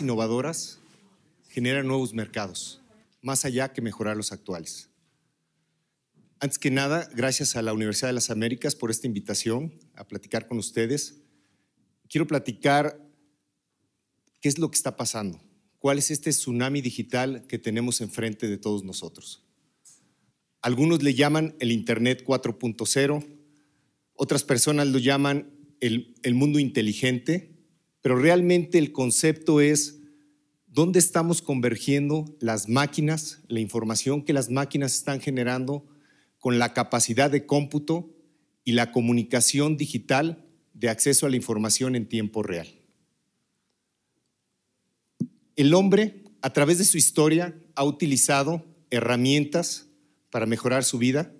innovadoras generan nuevos mercados, más allá que mejorar los actuales. Antes que nada, gracias a la Universidad de las Américas por esta invitación a platicar con ustedes. Quiero platicar qué es lo que está pasando, cuál es este tsunami digital que tenemos enfrente de todos nosotros. Algunos le llaman el Internet 4.0, otras personas lo llaman el mundo inteligente pero realmente el concepto es dónde estamos convergiendo las máquinas, la información que las máquinas están generando con la capacidad de cómputo y la comunicación digital de acceso a la información en tiempo real. El hombre, a través de su historia, ha utilizado herramientas para mejorar su vida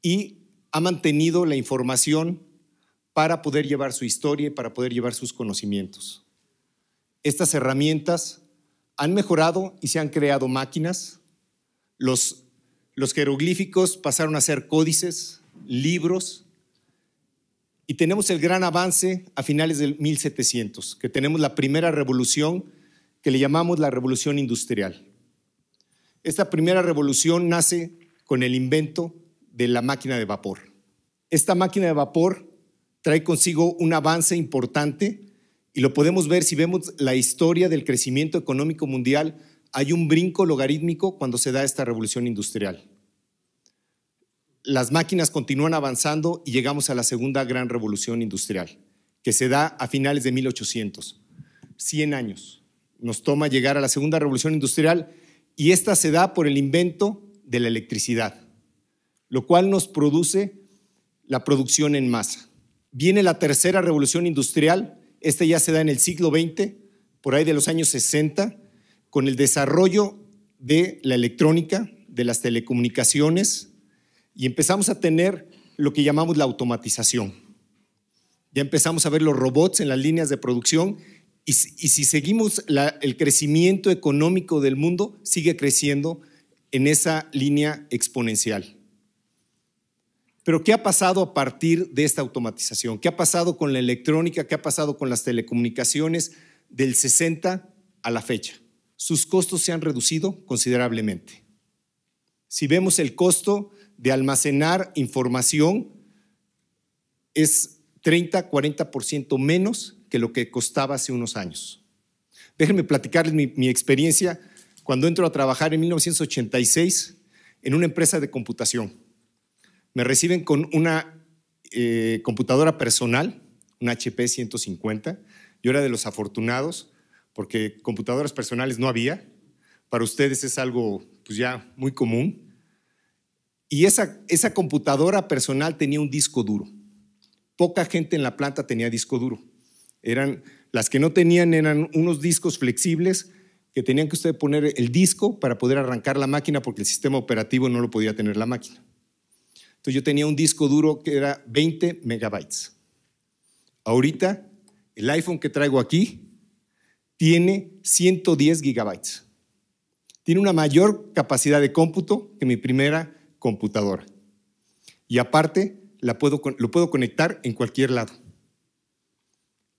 y ha mantenido la información para poder llevar su historia y para poder llevar sus conocimientos. Estas herramientas han mejorado y se han creado máquinas. Los, los jeroglíficos pasaron a ser códices, libros, y tenemos el gran avance a finales del 1700, que tenemos la primera revolución que le llamamos la revolución industrial. Esta primera revolución nace con el invento de la máquina de vapor. Esta máquina de vapor trae consigo un avance importante y lo podemos ver si vemos la historia del crecimiento económico mundial. Hay un brinco logarítmico cuando se da esta revolución industrial. Las máquinas continúan avanzando y llegamos a la segunda gran revolución industrial, que se da a finales de 1800. 100 años nos toma llegar a la segunda revolución industrial y esta se da por el invento de la electricidad, lo cual nos produce la producción en masa. Viene la tercera revolución industrial, esta ya se da en el siglo XX, por ahí de los años 60, con el desarrollo de la electrónica, de las telecomunicaciones, y empezamos a tener lo que llamamos la automatización. Ya empezamos a ver los robots en las líneas de producción y, si seguimos el crecimiento económico del mundo, sigue creciendo en esa línea exponencial. Pero ¿qué ha pasado a partir de esta automatización? ¿Qué ha pasado con la electrónica? ¿Qué ha pasado con las telecomunicaciones del 60 a la fecha? Sus costos se han reducido considerablemente. Si vemos el costo de almacenar información, es 30, 40% menos que lo que costaba hace unos años. Déjenme platicarles mi, experiencia cuando entro a trabajar en 1986 en una empresa de computación me reciben con una eh, computadora personal, una HP 150. Yo era de los afortunados porque computadoras personales no había. Para ustedes es algo pues ya muy común. Y esa, esa computadora personal tenía un disco duro. Poca gente en la planta tenía disco duro. Eran, las que no tenían eran unos discos flexibles que tenían que usted poner el disco para poder arrancar la máquina porque el sistema operativo no lo podía tener la máquina. Entonces yo tenía un disco duro que era 20 megabytes. Ahorita el iPhone que traigo aquí tiene 110 gigabytes. Tiene una mayor capacidad de cómputo que mi primera computadora. Y aparte, lo puedo conectar en cualquier lado.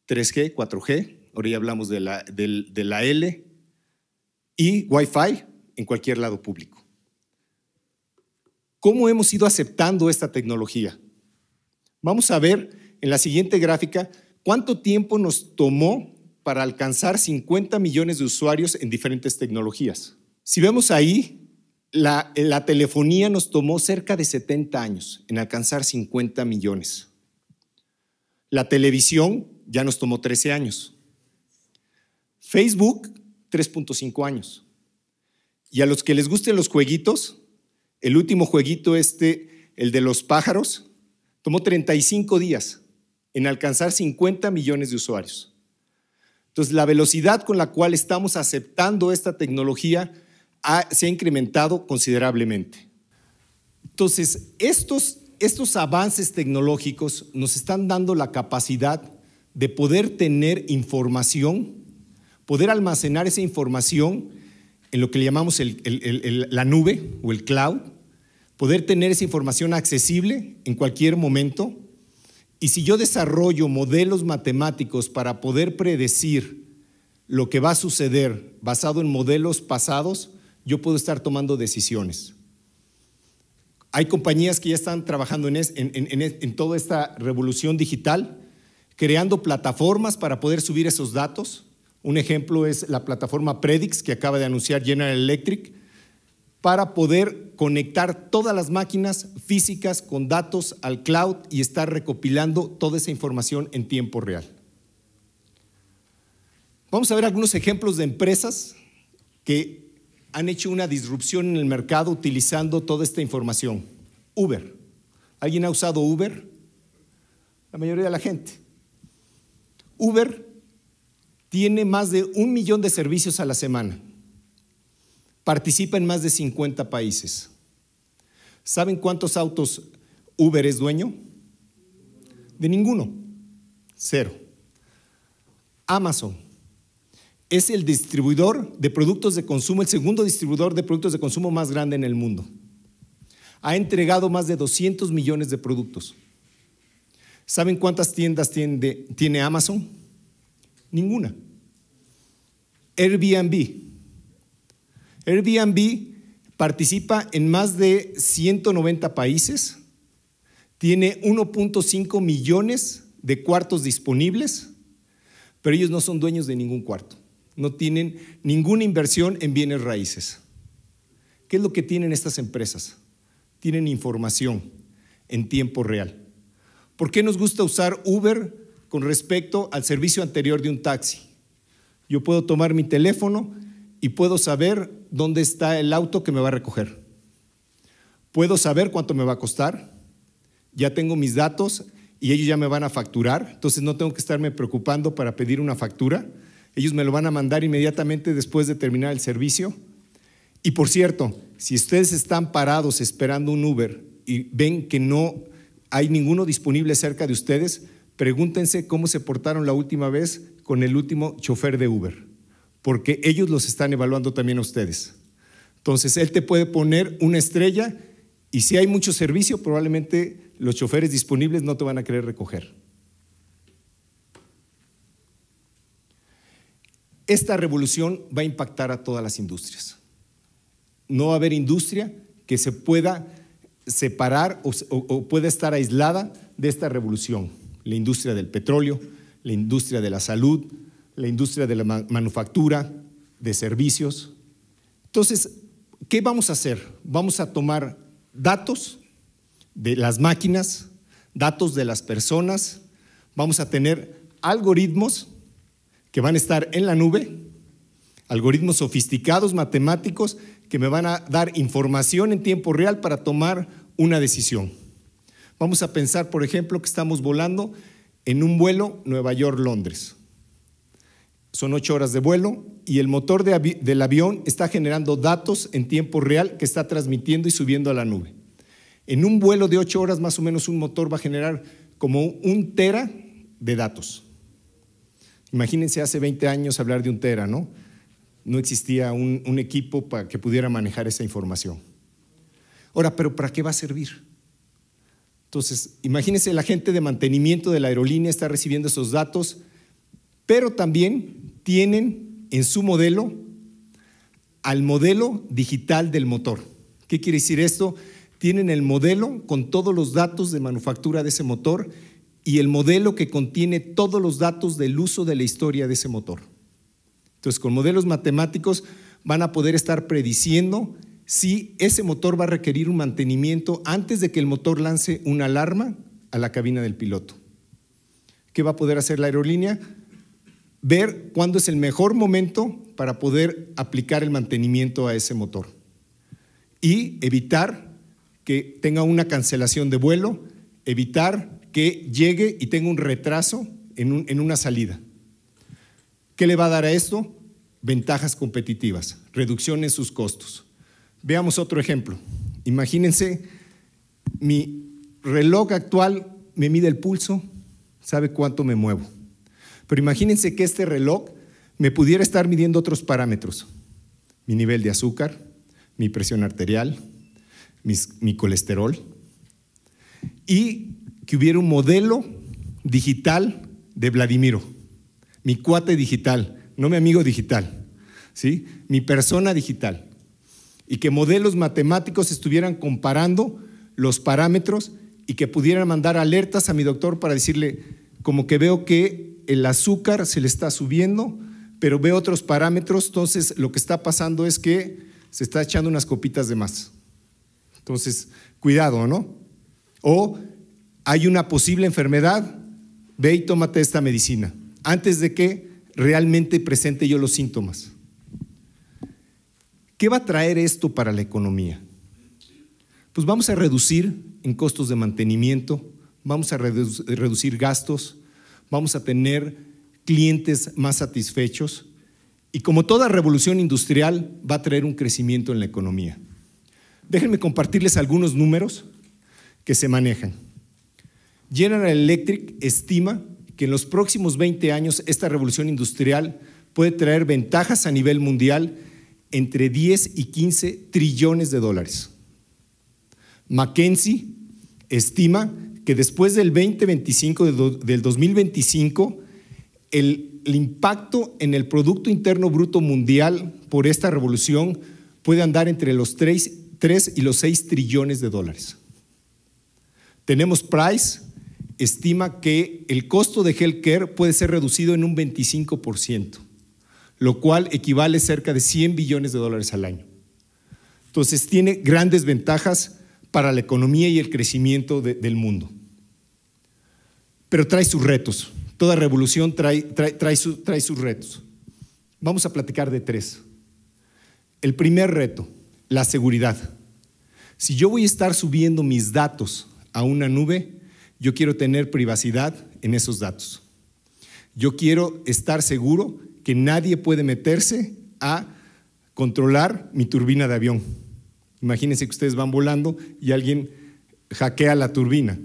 3G, 4G, ahora ya hablamos de la, de la L, y Wi-Fi en cualquier lado público cómo hemos ido aceptando esta tecnología. Vamos a ver en la siguiente gráfica cuánto tiempo nos tomó para alcanzar 50 millones de usuarios en diferentes tecnologías. Si vemos ahí, la, telefonía nos tomó cerca de 70 años en alcanzar 50 millones. La televisión ya nos tomó 13 años. Facebook, 3.5 años. Y a los que les gusten los jueguitos, el último jueguito este, el de los pájaros, tomó 35 días en alcanzar 50 millones de usuarios. Entonces, la velocidad con la cual estamos aceptando esta tecnología se ha incrementado considerablemente. Entonces, estos, estos avances tecnológicos nos están dando la capacidad de poder tener información, poder almacenar esa información en lo que le llamamos la nube o el cloud, poder tener esa información accesible en cualquier momento. Y si yo desarrollo modelos matemáticos para poder predecir lo que va a suceder basado en modelos pasados, yo puedo estar tomando decisiones. Hay compañías que ya están trabajando en, en toda esta revolución digital, creando plataformas para poder subir esos datos un ejemplo es la plataforma Predix que acaba de anunciar General Electric para poder conectar todas las máquinas físicas con datos al cloud y estar recopilando toda esa información en tiempo real. Vamos a ver algunos ejemplos de empresas que han hecho una disrupción en el mercado utilizando toda esta información. Uber. ¿Alguien ha usado Uber? La mayoría de la gente. Uber tiene más de un millón de servicios a la semana. Participa en más de 50 países. ¿Saben cuántos autos Uber es dueño? De ninguno. Cero. Amazon es el distribuidor de productos de consumo, el segundo distribuidor de productos de consumo más grande en el mundo. Ha entregado más de 200 millones de productos. ¿Saben cuántas tiendas tiene, tiene Amazon? Ninguna. Airbnb. Airbnb participa en más de 190 países, tiene 1.5 millones de cuartos disponibles, pero ellos no son dueños de ningún cuarto, no tienen ninguna inversión en bienes raíces. ¿Qué es lo que tienen estas empresas? Tienen información en tiempo real. ¿Por qué nos gusta usar Uber con respecto al servicio anterior de un taxi. Yo puedo tomar mi teléfono y puedo saber dónde está el auto que me va a recoger. Puedo saber cuánto me va a costar. Ya tengo mis datos y ellos ya me van a facturar. Entonces no tengo que estarme preocupando para pedir una factura. Ellos me lo van a mandar inmediatamente después de terminar el servicio. Y por cierto, si ustedes están parados esperando un Uber y ven que no hay ninguno disponible cerca de ustedes, Pregúntense cómo se portaron la última vez con el último chofer de Uber, porque ellos los están evaluando también a ustedes. Entonces, él te puede poner una estrella y si hay mucho servicio, probablemente los choferes disponibles no te van a querer recoger. Esta revolución va a impactar a todas las industrias. No va a haber industria que se pueda separar o, o pueda estar aislada de esta revolución la industria del petróleo, la industria de la salud, la industria de la manufactura, de servicios. Entonces, ¿qué vamos a hacer? Vamos a tomar datos de las máquinas, datos de las personas, vamos a tener algoritmos que van a estar en la nube, algoritmos sofisticados, matemáticos, que me van a dar información en tiempo real para tomar una decisión. Vamos a pensar, por ejemplo, que estamos volando en un vuelo Nueva York-Londres. Son ocho horas de vuelo y el motor del avión está generando datos en tiempo real que está transmitiendo y subiendo a la nube. En un vuelo de ocho horas más o menos un motor va a generar como un tera de datos. Imagínense hace 20 años hablar de un tera, ¿no? No existía un, un equipo para que pudiera manejar esa información. Ahora, pero ¿para qué va a servir? Entonces, imagínense, la gente de mantenimiento de la aerolínea está recibiendo esos datos, pero también tienen en su modelo al modelo digital del motor. ¿Qué quiere decir esto? Tienen el modelo con todos los datos de manufactura de ese motor y el modelo que contiene todos los datos del uso de la historia de ese motor. Entonces, con modelos matemáticos van a poder estar prediciendo si ese motor va a requerir un mantenimiento antes de que el motor lance una alarma a la cabina del piloto. ¿Qué va a poder hacer la aerolínea? Ver cuándo es el mejor momento para poder aplicar el mantenimiento a ese motor y evitar que tenga una cancelación de vuelo, evitar que llegue y tenga un retraso en, una salida. ¿Qué le va a dar a esto? Ventajas competitivas, reducción en sus costos. Veamos otro ejemplo. Imagínense, mi reloj actual me mide el pulso, sabe cuánto me muevo. Pero imagínense que este reloj me pudiera estar midiendo otros parámetros. Mi nivel de azúcar, mi presión arterial, mi colesterol. Y que hubiera un modelo digital de Vladimiro, mi cuate digital, no mi amigo digital, ¿sí? mi persona digital y que modelos matemáticos estuvieran comparando los parámetros y que pudieran mandar alertas a mi doctor para decirle, como que veo que el azúcar se le está subiendo, pero veo otros parámetros, entonces lo que está pasando es que se está echando unas copitas de más. Entonces, cuidado, ¿no? O hay una posible enfermedad, ve y tómate esta medicina, antes de que realmente presente yo los síntomas. ¿Qué va a traer esto para la economía? Pues vamos a reducir en costos de mantenimiento, vamos a reducir gastos, vamos a tener clientes más satisfechos y como toda revolución industrial va a traer un crecimiento en la economía. Déjenme compartirles algunos números que se manejan. General Electric estima que en los próximos 20 años esta revolución industrial puede traer ventajas a nivel mundial entre 10 y 15 trillones de dólares. McKenzie estima que después del 2025, del 2025, el, impacto en el Producto Interno Bruto Mundial por esta revolución puede andar entre los 3, 3 y los 6 trillones de dólares. Tenemos Price, estima que el costo de healthcare puede ser reducido en un 25% lo cual equivale cerca de 100 billones de dólares al año. Entonces tiene grandes ventajas para la economía y el crecimiento del mundo. Pero trae sus retos. Toda revolución trae, trae, trae sus retos. Vamos a platicar de tres. El primer reto, la seguridad. Si yo voy a estar subiendo mis datos a una nube, yo quiero tener privacidad en esos datos. Yo quiero estar seguro que nadie puede meterse a controlar mi turbina de avión. Imagínense que ustedes van volando y alguien hackea la turbina.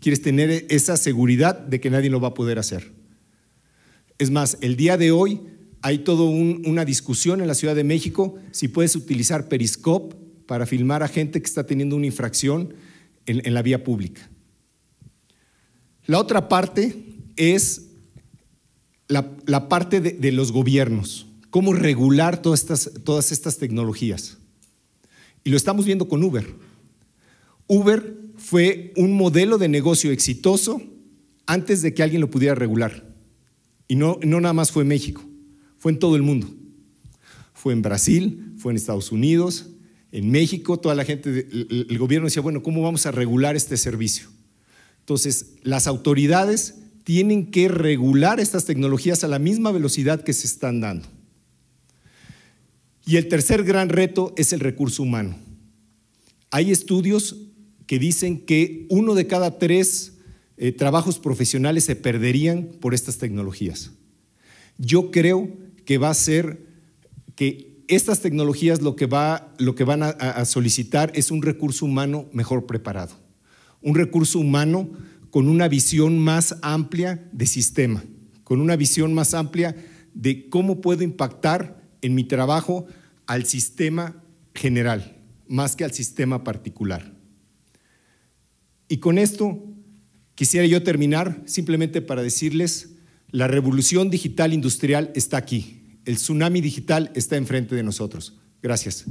Quieres tener esa seguridad de que nadie lo va a poder hacer. Es más, el día de hoy hay toda una discusión en la Ciudad de México si puedes utilizar Periscope para filmar a gente que está teniendo una infracción en la vía pública. La otra parte es la, parte de, los gobiernos, cómo regular todas estas, todas estas tecnologías. Y lo estamos viendo con Uber. Uber fue un modelo de negocio exitoso antes de que alguien lo pudiera regular. Y no, no nada más fue en México, fue en todo el mundo. Fue en Brasil, fue en Estados Unidos, en México, toda la gente, el, gobierno decía, bueno, ¿cómo vamos a regular este servicio? Entonces, las autoridades tienen que regular estas tecnologías a la misma velocidad que se están dando. Y el tercer gran reto es el recurso humano. Hay estudios que dicen que uno de cada tres eh, trabajos profesionales se perderían por estas tecnologías. Yo creo que va a ser que estas tecnologías lo que, va, lo que van a, a solicitar es un recurso humano mejor preparado, un recurso humano con una visión más amplia de sistema, con una visión más amplia de cómo puedo impactar en mi trabajo al sistema general, más que al sistema particular. Y con esto quisiera yo terminar simplemente para decirles, la revolución digital industrial está aquí, el tsunami digital está enfrente de nosotros. Gracias.